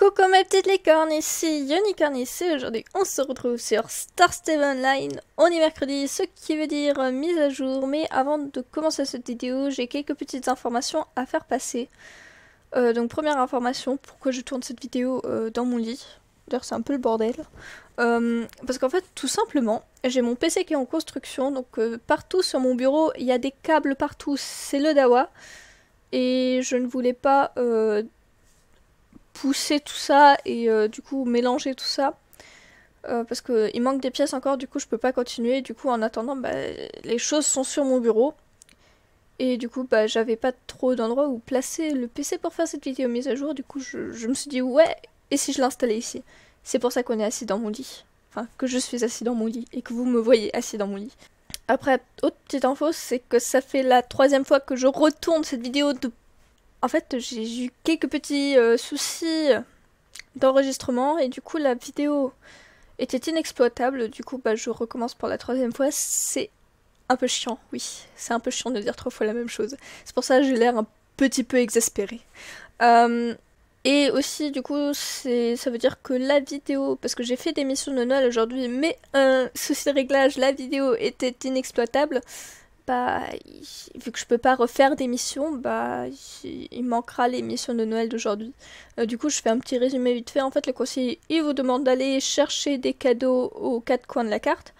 Coucou ma petite licorne, ici Unicorn ici, aujourd'hui on se retrouve sur Star Steven Line on est mercredi, ce qui veut dire euh, mise à jour, mais avant de commencer cette vidéo, j'ai quelques petites informations à faire passer. Euh, donc première information, pourquoi je tourne cette vidéo euh, dans mon lit, d'ailleurs c'est un peu le bordel, parce qu'en fait tout simplement, j'ai mon PC qui est en construction, donc partout sur mon bureau, il y a des câbles partout, c'est le Dawa, et je ne voulais pas pousser tout ça et euh, du coup mélanger tout ça. Euh, parce qu'il manque des pièces encore, du coup je peux pas continuer. Du coup en attendant, bah, les choses sont sur mon bureau. Et du coup, bah, j'avais pas trop d'endroit où placer le PC pour faire cette vidéo mise à jour. Du coup, je, je me suis dit, ouais, et si je l'installais ici C'est pour ça qu'on est assis dans mon lit. Enfin, que je suis assis dans mon lit et que vous me voyez assis dans mon lit. Après, autre petite info, c'est que ça fait la troisième fois que je retourne cette vidéo de en fait, j'ai eu quelques petits euh, soucis d'enregistrement et du coup, la vidéo était inexploitable. Du coup, bah, je recommence pour la troisième fois. C'est un peu chiant, oui. C'est un peu chiant de dire trois fois la même chose. C'est pour ça que j'ai l'air un petit peu exaspéré. Euh, et aussi, du coup, ça veut dire que la vidéo, parce que j'ai fait des missions de Noël aujourd'hui, mais un souci de réglage, la vidéo était inexploitable. Bah, vu que je peux pas refaire des missions, bah, il manquera les missions de Noël d'aujourd'hui. Euh, du coup, je fais un petit résumé vite fait. En fait, le conseiller, il vous demande d'aller chercher des cadeaux aux quatre coins de la carte.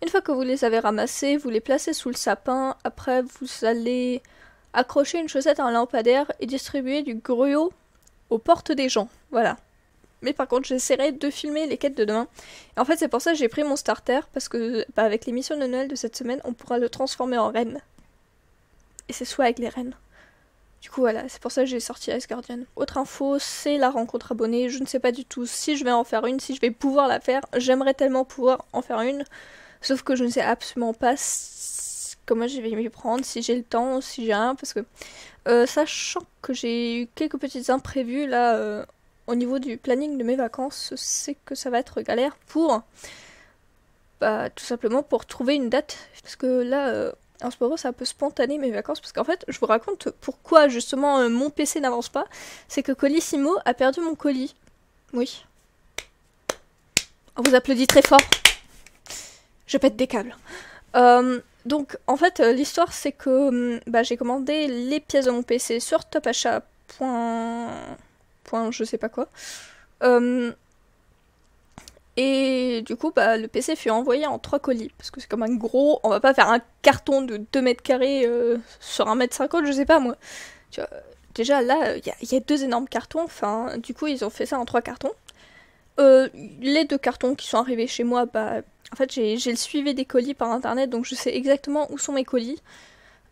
Une fois que vous les avez ramassés, vous les placez sous le sapin. Après, vous allez accrocher une chaussette à un lampadaire et distribuer du gruau aux portes des gens. Voilà. Mais par contre, j'essaierai de filmer les quêtes de demain. Et en fait, c'est pour ça que j'ai pris mon starter, parce que bah, avec l'émission de Noël de cette semaine, on pourra le transformer en reine. Et c'est soit avec les reines. Du coup, voilà, c'est pour ça que j'ai sorti Ice Guardian. Autre info, c'est la rencontre abonnée. Je ne sais pas du tout si je vais en faire une, si je vais pouvoir la faire. J'aimerais tellement pouvoir en faire une. Sauf que je ne sais absolument pas comment je vais m'y prendre, si j'ai le temps, si j'ai rien, parce que euh, sachant que j'ai eu quelques petites imprévues là euh, au niveau du planning de mes vacances, c'est que ça va être galère pour bah, tout simplement pour trouver une date. Parce que là, euh, en ce moment, c'est un peu spontané mes vacances. Parce qu'en fait, je vous raconte pourquoi justement euh, mon PC n'avance pas. C'est que Colissimo a perdu mon colis. Oui. On vous applaudit très fort. Je pète des câbles. Euh, donc, en fait, l'histoire, c'est que hum, bah, j'ai commandé les pièces de mon PC sur topachat.com je sais pas quoi. Euh, et du coup, bah, le PC fut envoyé en trois colis, parce que c'est comme un gros. On va pas faire un carton de 2 mètres carrés euh, sur 1 mètre 50, je sais pas moi. Tu vois, déjà là, il y, a deux énormes cartons, enfin, du coup, ils ont fait ça en trois cartons. Euh, les deux cartons qui sont arrivés chez moi, bah, en fait, j'ai le suivi des colis par internet, donc je sais exactement où sont mes colis.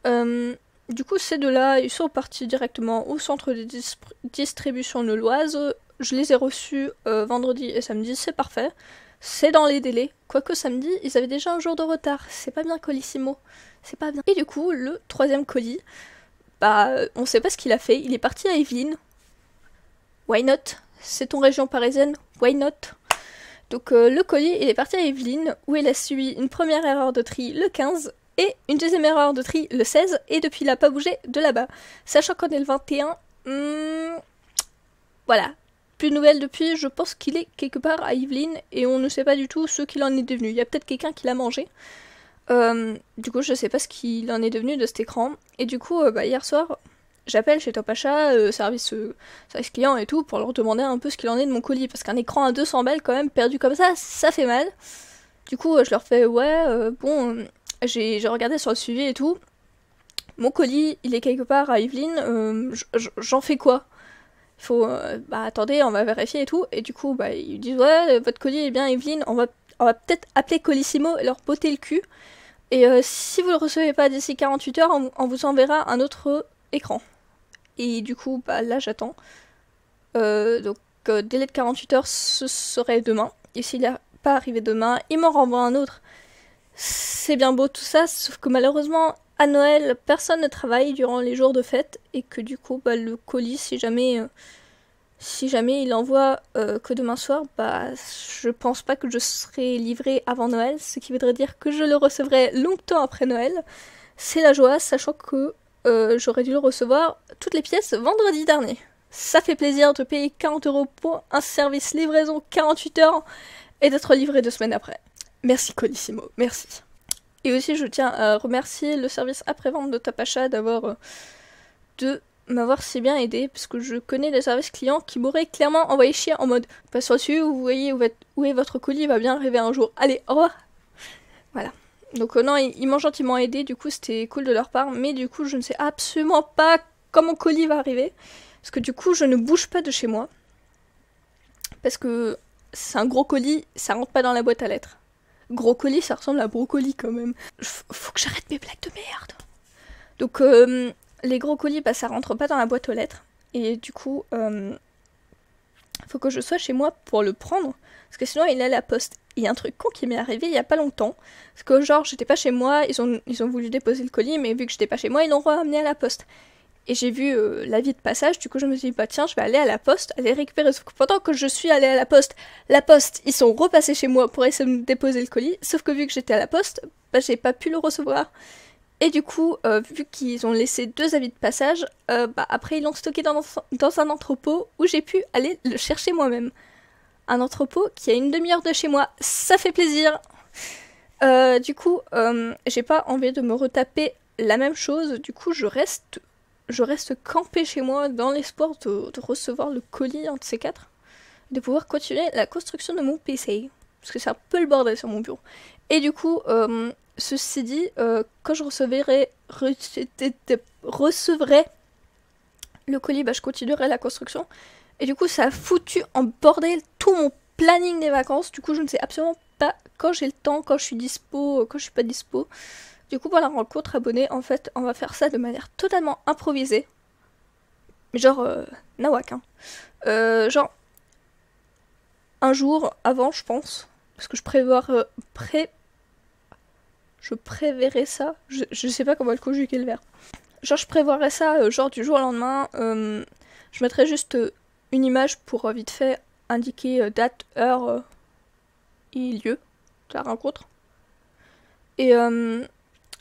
Euh, du coup, ces deux-là, ils sont partis directement au centre de distribution de l'Oise. Je les ai reçus euh, vendredi et samedi, c'est parfait. C'est dans les délais. Quoique samedi, ils avaient déjà un jour de retard. C'est pas bien, Colissimo. C'est pas bien. Et du coup, le troisième colis, bah, euh, on sait pas ce qu'il a fait. Il est parti à Evelyne. Why not C'est ton région parisienne. Why not donc euh, le colis, il est parti à Evelyne, où il a subi une première erreur de tri le 15, et une deuxième erreur de tri le 16, et depuis il n'a pas bougé de là-bas. Sachant qu'on est le 21, hmm, voilà. Plus de nouvelles depuis, je pense qu'il est quelque part à Yveline, et on ne sait pas du tout ce qu'il en est devenu. Il y a peut-être quelqu'un qui l'a mangé. Euh, du coup, je ne sais pas ce qu'il en est devenu de cet écran. Et du coup, euh, bah, hier soir, j'appelle chez Topacha, euh, service, client et tout, pour leur demander un peu ce qu'il en est de mon colis. Parce qu'un écran à 200 balles, quand même, perdu comme ça, ça fait mal. Du coup, je leur fais, ouais, bon, j'ai regardé sur le suivi et tout. Mon colis, il est quelque part à Yveline, euh, j'en fais quoi Il faut, euh, bah attendez, on va vérifier et tout. Et du coup, bah, ils disent, ouais, votre colis est bien à on va, on va peut-être appeler Colissimo et leur botter le cul. Et euh, si vous le recevez pas d'ici 48 heures, on, vous enverra un autre écran. Et du coup, bah là, j'attends. donc, délai de 48 heures, ce serait demain. Et s'il n'est pas arrivé demain, il m'en renvoie un autre c'est bien beau tout ça, sauf que malheureusement, à Noël, personne ne travaille durant les jours de fête et que du coup, bah, le colis, si jamais, euh, si jamais il envoie euh, que demain soir, bah, je pense pas que je serai livré avant Noël, ce qui voudrait dire que je le recevrai longtemps après Noël. C'est la joie, sachant que euh, j'aurais dû le recevoir toutes les pièces vendredi dernier. Ça fait plaisir de payer 40 euros pour un service livraison 48 heures et d'être livré deux semaines après. Merci Colissimo, merci. Et aussi, je tiens à remercier le service après-vente de Tapacha d'avoir euh, de m'avoir si bien aidé parce que je connais des services clients qui m'auraient clairement envoyé chier en mode passe dessus, vous voyez où, est votre colis, il va bien arriver un jour. Allez, au revoir. Voilà. Donc euh, non, ils, m'ont gentiment aidé, du coup c'était cool de leur part, mais du coup je ne sais absolument pas comment mon colis va arriver parce que du coup je ne bouge pas de chez moi parce que c'est un gros colis, ça rentre pas dans la boîte à lettres. Gros colis, ça ressemble à brocoli quand même. faut que j'arrête mes blagues de merde. Donc euh, les gros colis, bah, ça rentre pas dans la boîte aux lettres. Et du coup, euh, faut que je sois chez moi pour le prendre. Parce que sinon, il est à la poste. Il y a un truc con qui m'est arrivé il y a pas longtemps. Parce que genre, j'étais pas chez moi, ils ont, ils ont voulu déposer le colis, mais vu que j'étais pas chez moi, ils l'ont ramené à la poste. Et j'ai vu euh, l'avis de passage, du coup je me suis dit, bah tiens, je vais aller à la poste, aller récupérer. Sauf que pendant que je suis allée à la poste, la poste, ils sont repassés chez moi pour essayer de me déposer le colis. Sauf que vu que j'étais à la poste, bah j'ai pas pu le recevoir. Et du coup, euh, vu qu'ils ont laissé deux avis de passage, euh, bah après ils l'ont stocké dans, dans un entrepôt où j'ai pu aller le chercher moi-même. Un entrepôt qui a une demi-heure de chez moi, ça fait plaisir Du coup, j'ai pas envie de me retaper la même chose, du coup je reste je reste campé chez moi dans l'espoir de, recevoir le colis entre ces quatre, de pouvoir continuer la construction de mon PC. Parce que c'est un peu le bordel sur mon bureau. Et du coup, euh, ceci dit, euh, quand je recevrai, recevrai le colis, bah, je continuerai la construction. Et du coup, ça a foutu en bordel tout mon planning des vacances. Du coup, je ne sais absolument pas quand j'ai le temps, quand je suis dispo, quand je suis pas dispo. Du coup, pour la rencontre abonné, en fait, on va faire ça de manière totalement improvisée. Genre, euh, nawak, hein. Euh, genre, un jour avant, je pense, parce que je prévoir, euh, Je préverrai ça. Je, sais pas comment le conjuguer le verbe. Genre, je prévoirais ça, genre, du jour au lendemain. je mettrai juste une image pour, vite fait, indiquer date, heure et lieu de la rencontre. Et euh,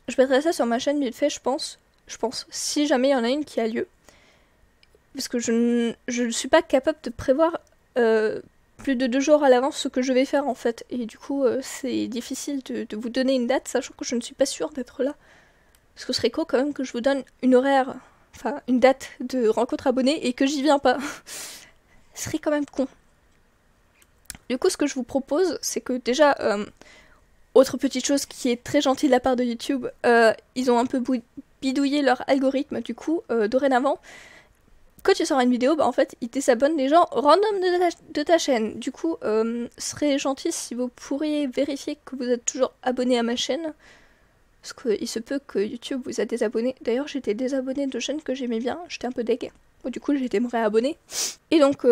je mettrai ça sur ma chaîne de fait, je pense. Je pense, si jamais il y en a une qui a lieu. Parce que je ne, suis pas capable de prévoir euh, plus de deux jours à l'avance ce que je vais faire en fait. Et du coup, euh, c'est difficile de, vous donner une date, sachant que je ne suis pas sûre d'être là. Parce que ce serait cool quand même que je vous donne une horaire, enfin une date de rencontre abonnée et que j'y viens pas. ce serait quand même con. Du coup, ce que je vous propose, c'est que déjà, euh, autre petite chose qui est très gentille de la part de YouTube, euh, ils ont un peu bidouillé leur algorithme du coup, euh, dorénavant. Quand tu sors une vidéo, bah en fait, ils désabonnent des gens random de ta, chaîne. Du coup, ce euh, serait gentil si vous pourriez vérifier que vous êtes toujours abonné à ma chaîne. Parce qu'il se peut que YouTube vous a désabonné. D'ailleurs, j'étais désabonné de chaînes que j'aimais bien. J'étais un peu dégueu. du coup, j'étais vrai Et donc,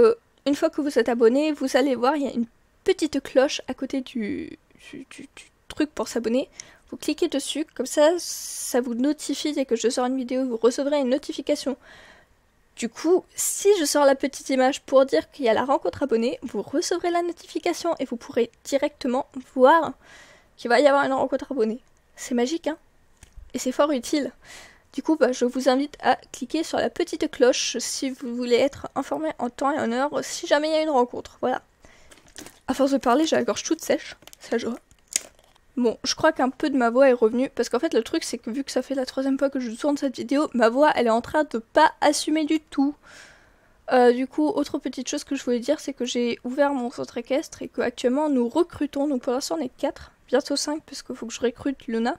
une fois que vous êtes abonné, vous allez voir, il y a une petite cloche à côté du, truc pour s'abonner, vous cliquez dessus, comme ça, ça vous notifie dès que je sors une vidéo, vous recevrez une notification. Du coup, si je sors la petite image pour dire qu'il y a la rencontre abonnée, vous recevrez la notification et vous pourrez directement voir qu'il va y avoir une rencontre abonnée. C'est magique, hein Et c'est fort utile. Du coup, bah, je vous invite à cliquer sur la petite cloche si vous voulez être informé en temps et en heure si jamais il y a une rencontre. Voilà. À force de parler, j'ai la gorge toute sèche. Ça, joue. Bon, je crois qu'un peu de ma voix est revenue, parce qu'en fait le truc c'est que vu que ça fait la troisième fois que je tourne cette vidéo, ma voix elle est en train de pas assumer du tout. Euh, du coup, autre petite chose que je voulais dire, c'est que j'ai ouvert mon centre équestre et qu'actuellement nous recrutons, donc pour l'instant on est 4, bientôt 5 parce qu'il faut que je recrute Luna.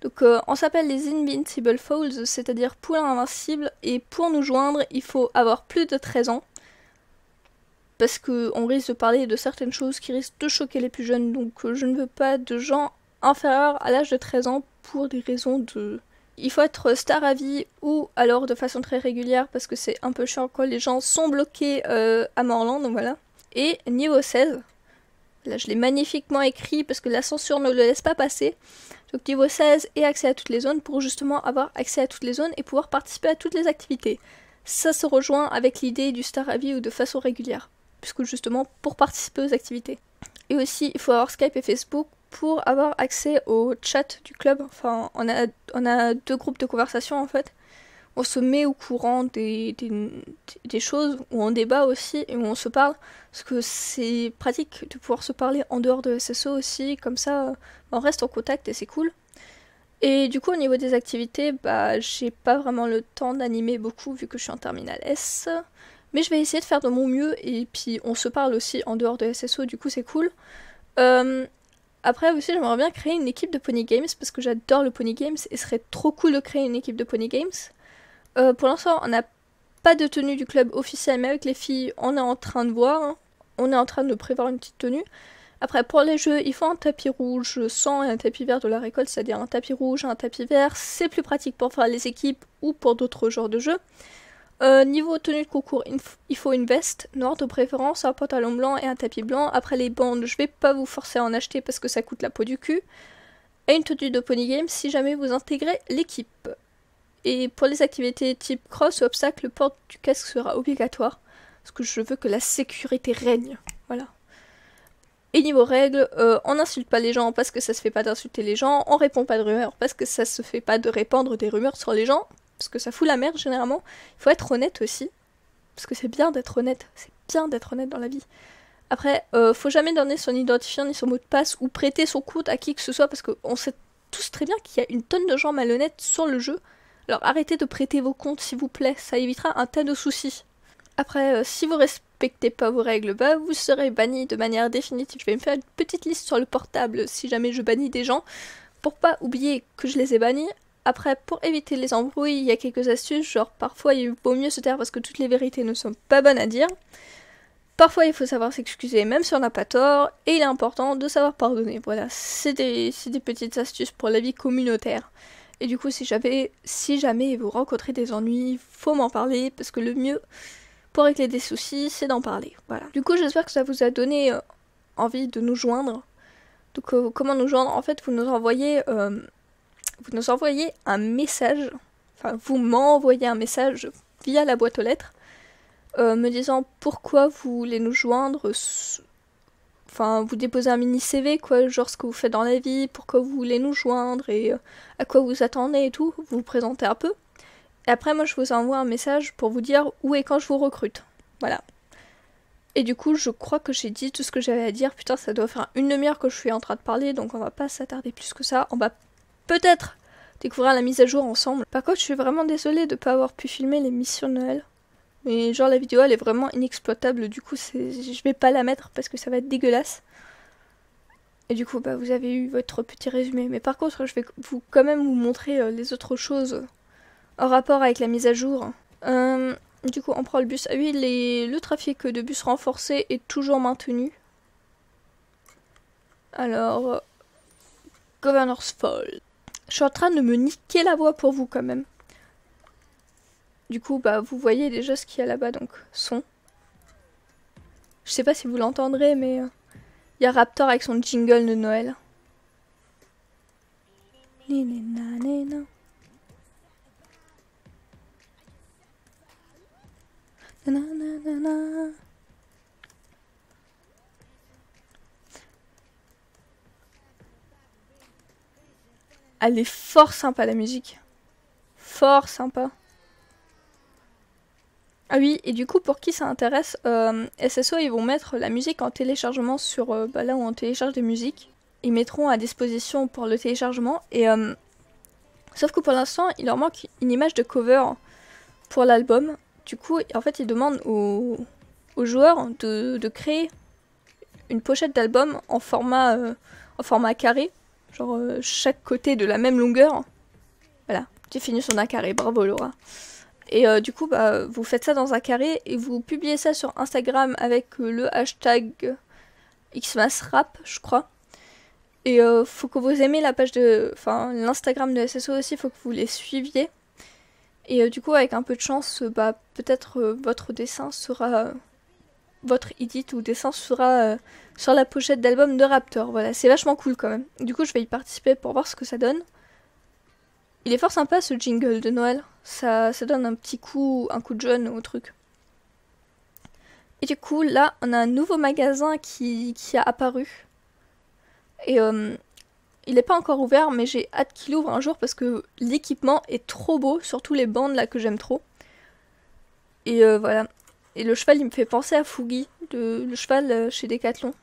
Donc euh, on s'appelle les Invincible Falls, c'est-à-dire poulains invincibles, et pour nous joindre, il faut avoir plus de 13 ans parce qu'on risque de parler de certaines choses qui risquent de choquer les plus jeunes, donc euh, je ne veux pas de gens inférieurs à l'âge de 13 ans pour des raisons de... Il faut être star à vie ou alors de façon très régulière parce que c'est un peu chiant quand les gens sont bloqués euh, à Morland, donc voilà. Et niveau 16, là je l'ai magnifiquement écrit parce que la censure ne le laisse pas passer. Donc niveau 16 et accès à toutes les zones pour justement avoir accès à toutes les zones et pouvoir participer à toutes les activités. Ça se rejoint avec l'idée du star à vie ou de façon régulière puisque justement pour participer aux activités. Et aussi, il faut avoir Skype et Facebook pour avoir accès au chat du club. Enfin, on a, on a deux groupes de conversation en fait. On se met au courant des, des, choses, où on débat aussi et où on se parle. Parce que c'est pratique de pouvoir se parler en dehors de SSO aussi, comme ça on reste en contact et c'est cool. Et du coup, au niveau des activités, bah, j'ai pas vraiment le temps d'animer beaucoup vu que je suis en terminale S. Mais je vais essayer de faire de mon mieux et puis on se parle aussi en dehors de SSO, du coup c'est cool. Euh, après aussi j'aimerais bien créer une équipe de Pony Games parce que j'adore le Pony Games et serait trop cool de créer une équipe de Pony Games. Euh, pour l'instant on n'a pas de tenue du club officiel mais avec les filles on est en train de voir. Hein. On est en train de prévoir une petite tenue. Après, pour les jeux, il faut un tapis rouge sans et un tapis vert de la récolte, c'est-à-dire un tapis rouge, un tapis vert. C'est plus pratique pour faire les équipes ou pour d'autres genres de jeux. Euh, niveau tenue de concours, il faut une veste noire de préférence, un pantalon blanc et un tapis blanc. Après les bandes, je vais pas vous forcer à en acheter parce que ça coûte la peau du cul. Et une tenue de pony game si jamais vous intégrez l'équipe. Et pour les activités type cross ou obstacle, le port du casque sera obligatoire. Parce que je veux que la sécurité règne. Voilà. Et niveau règles, euh, on n'insulte pas les gens parce que ça se fait pas d'insulter les gens, on répond pas de rumeurs parce que ça se fait pas de répandre des rumeurs sur les gens parce que ça fout la merde généralement. Il faut être honnête aussi, parce que c'est bien d'être honnête, c'est bien d'être honnête dans la vie. Après, euh, faut jamais donner son identifiant ni son mot de passe ou prêter son compte à qui que ce soit, parce qu'on sait tous très bien qu'il y a une tonne de gens malhonnêtes sur le jeu. Alors arrêtez de prêter vos comptes, s'il vous plaît, ça évitera un tas de soucis. Après, euh, si vous respectez pas vos règles, bah vous serez banni de manière définitive. Je vais me faire une petite liste sur le portable si jamais je bannis des gens, pour pas oublier que je les ai bannis. Après, pour éviter les embrouilles, il y a quelques astuces, genre parfois il vaut mieux se taire parce que toutes les vérités ne sont pas bonnes à dire. Parfois, il faut savoir s'excuser, même si on n'a pas tort, et il est important de savoir pardonner. Voilà, c'est des, petites astuces pour la vie communautaire. Et du coup, si jamais, si jamais vous rencontrez des ennuis, faut m'en parler, parce que le mieux pour régler des soucis, c'est d'en parler. Voilà. Du coup, j'espère que ça vous a donné euh, envie de nous joindre. Donc, euh, comment nous joindre En fait, vous nous envoyez euh, vous nous envoyez un message, enfin vous m'envoyez un message via la boîte aux lettres, euh, me disant pourquoi vous voulez nous joindre, enfin vous déposez un mini CV quoi, genre ce que vous faites dans la vie, pourquoi vous voulez nous joindre et euh, à quoi vous attendez et tout, vous vous présentez un peu. Et après moi je vous envoie un message pour vous dire où et quand je vous recrute. Voilà. Et du coup, je crois que j'ai dit tout ce que j'avais à dire. Putain, ça doit faire une demi-heure que je suis en train de parler, donc on va pas s'attarder plus que ça. On va peut-être découvrir la mise à jour ensemble. Par contre, je suis vraiment désolée de ne pas avoir pu filmer les missions Noël. Mais genre la vidéo elle est vraiment inexploitable, du coup je vais pas la mettre parce que ça va être dégueulasse. Et du coup bah vous avez eu votre petit résumé. Mais par contre je vais vous quand même vous montrer euh, les autres choses en rapport avec la mise à jour. Euh, du coup on prend le bus. Ah oui le trafic de bus renforcé est toujours maintenu. Alors euh, Governor's Fall. Je suis en train de me niquer la voix pour vous quand même. Du coup, bah, vous voyez déjà ce qu'il y a là-bas, donc son. Je sais pas si vous l'entendrez, mais euh, il y a Raptor avec son jingle de Noël. Elle est fort sympa la musique. Fort sympa. Ah oui, et du coup, pour qui ça intéresse, euh, SSO, ils vont mettre la musique en téléchargement sur euh, bah, là où on télécharge des musiques. Ils mettront à disposition pour le téléchargement. Et euh, Sauf que pour l'instant, il leur manque une image de cover pour l'album. Du coup, en fait, ils demandent aux, joueurs de, créer une pochette d'album en format, en format carré Genre euh, chaque côté de la même longueur. Voilà, sur un carré, bravo Laura. Et euh, du coup, bah, vous faites ça dans un carré et vous publiez ça sur Instagram avec euh, le hashtag xmasrap, je crois. Et faut que vous aimiez la page de. Enfin, l'Instagram de SSO aussi, il faut que vous les suiviez. Et du coup, avec un peu de chance, bah, peut-être votre dessin sera votre edit ou dessin sera euh, sur la pochette d'album de Raptor. Voilà, c'est vachement cool quand même. Du coup, je vais y participer pour voir ce que ça donne. Il est fort sympa ce jingle de Noël. Ça, ça donne un petit coup, un coup de jeune au truc. Et du coup, là, on a un nouveau magasin qui, qui a apparu. Et euh, il n'est pas encore ouvert, mais j'ai hâte qu'il ouvre un jour parce que l'équipement est trop beau, surtout les bandes là que j'aime trop. Et euh, voilà. Et le cheval, il me fait penser à Fougui, le, cheval euh, chez Decathlon.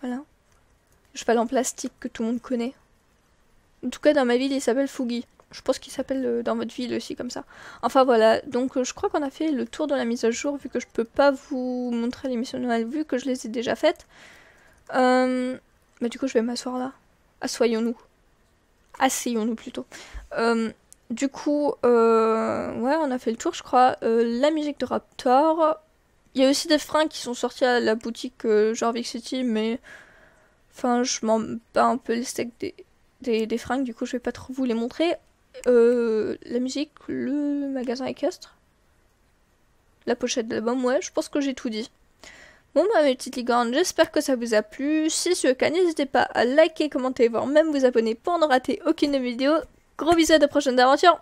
Voilà. Le cheval en plastique que tout le monde connaît. En tout cas, dans ma ville, il s'appelle Fougui. Je pense qu'il s'appelle euh, dans votre ville aussi, comme ça. Enfin, voilà. Donc, euh, je crois qu'on a fait le tour de la mise à jour, vu que je peux pas vous montrer les missions de Noël, vu que je les ai déjà faites. Bah, du coup, je vais m'asseoir là. Assoyons-nous. Asseyons-nous, plutôt. Du coup, euh, ouais, on a fait le tour, je crois. Euh, la musique de Raptor. Il y a aussi des fringues qui sont sortis à la boutique euh, genre Vic City, mais. Enfin, je m'en bats un peu les steaks des, des, fringues, du coup, je vais pas trop vous les montrer. la musique, le magasin équestre. La pochette de l'album, ouais, je pense que j'ai tout dit. Bon bah mes petites j'espère que ça vous a plu. Si c'est le cas, n'hésitez pas à liker, commenter, voire même vous abonner pour ne rater aucune vidéo. Gros bisous à de prochaine aventures.